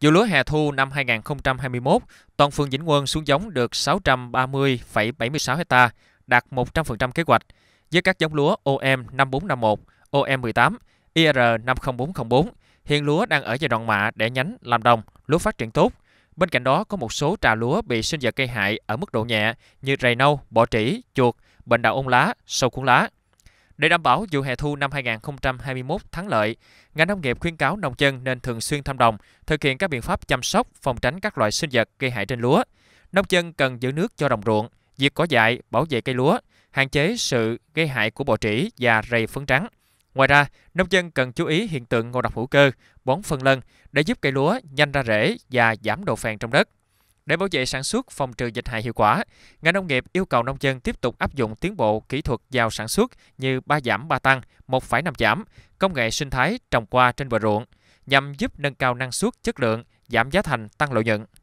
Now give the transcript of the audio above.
Vụ lúa hè thu năm 2021, toàn phường Vĩnh Quân xuống giống được 630,76 ha, đạt 100% kế hoạch, với các giống lúa OM 5451, OM 18, IR 50404. Hiện lúa đang ở giai đoạn mạ để nhánh làm đồng, lúa phát triển tốt. Bên cạnh đó có một số trà lúa bị sinh vật gây hại ở mức độ nhẹ như rầy nâu, bọ trĩ, chuột, bệnh đạo ôn lá, sâu cuốn lá. Để đảm bảo vụ hè thu năm 2021 thắng lợi, ngành nông nghiệp khuyến cáo nông dân nên thường xuyên thăm đồng, thực hiện các biện pháp chăm sóc, phòng tránh các loại sinh vật gây hại trên lúa. Nông dân cần giữ nước cho đồng ruộng, diệt cỏ dại, bảo vệ cây lúa, hạn chế sự gây hại của bọ trĩ và rầy phấn trắng. Ngoài ra, nông dân cần chú ý hiện tượng ngộ độc hữu cơ, bón phân lân để giúp cây lúa nhanh ra rễ và giảm độ phèn trong đất. Để bảo vệ sản xuất, phòng trừ dịch hại hiệu quả, ngành nông nghiệp yêu cầu nông dân tiếp tục áp dụng tiến bộ kỹ thuật vào sản xuất như ba giảm ba tăng, một phải năm giảm, công nghệ sinh thái trồng qua trên bờ ruộng, nhằm giúp nâng cao năng suất, chất lượng, giảm giá thành, tăng lợi nhuận.